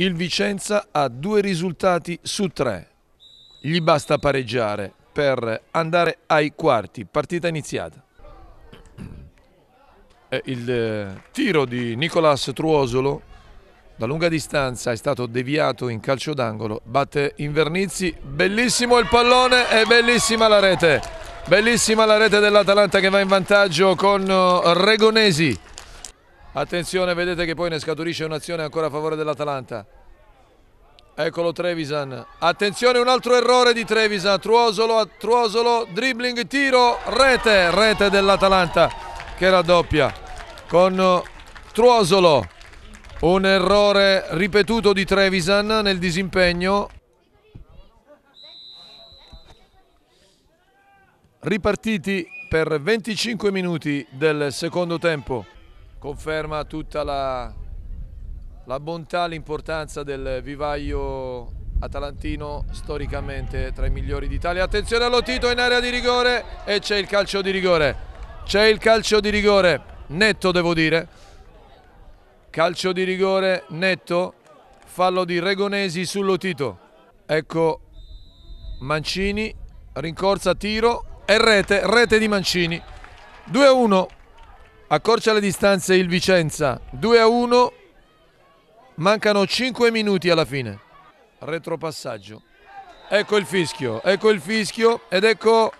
Il Vicenza ha due risultati su tre. Gli basta pareggiare per andare ai quarti. Partita iniziata. Il eh, tiro di Nicolas Truosolo da lunga distanza è stato deviato in calcio d'angolo. Batte in Vernizzi. bellissimo il pallone e bellissima la rete. Bellissima la rete dell'Atalanta che va in vantaggio con oh, Regonesi. Attenzione, vedete che poi ne scaturisce un'azione ancora a favore dell'Atalanta. Eccolo Trevisan. Attenzione, un altro errore di Trevisan. Truosolo, Truosolo, dribbling, tiro, rete, rete dell'Atalanta che raddoppia con Truosolo. Un errore ripetuto di Trevisan nel disimpegno. Ripartiti per 25 minuti del secondo tempo conferma tutta la, la bontà, l'importanza del vivaio atalantino storicamente tra i migliori d'Italia. Attenzione allo Tito in area di rigore e c'è il calcio di rigore. C'è il calcio di rigore, netto devo dire. Calcio di rigore netto, fallo di Regonesi sull'Otito. Tito. Ecco Mancini, rincorsa, tiro e rete, rete di Mancini. 2-1 accorcia le distanze il Vicenza 2 a 1 mancano 5 minuti alla fine retropassaggio ecco il fischio ecco il fischio ed ecco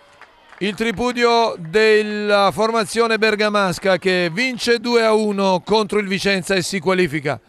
il tripudio della formazione bergamasca che vince 2 a 1 contro il Vicenza e si qualifica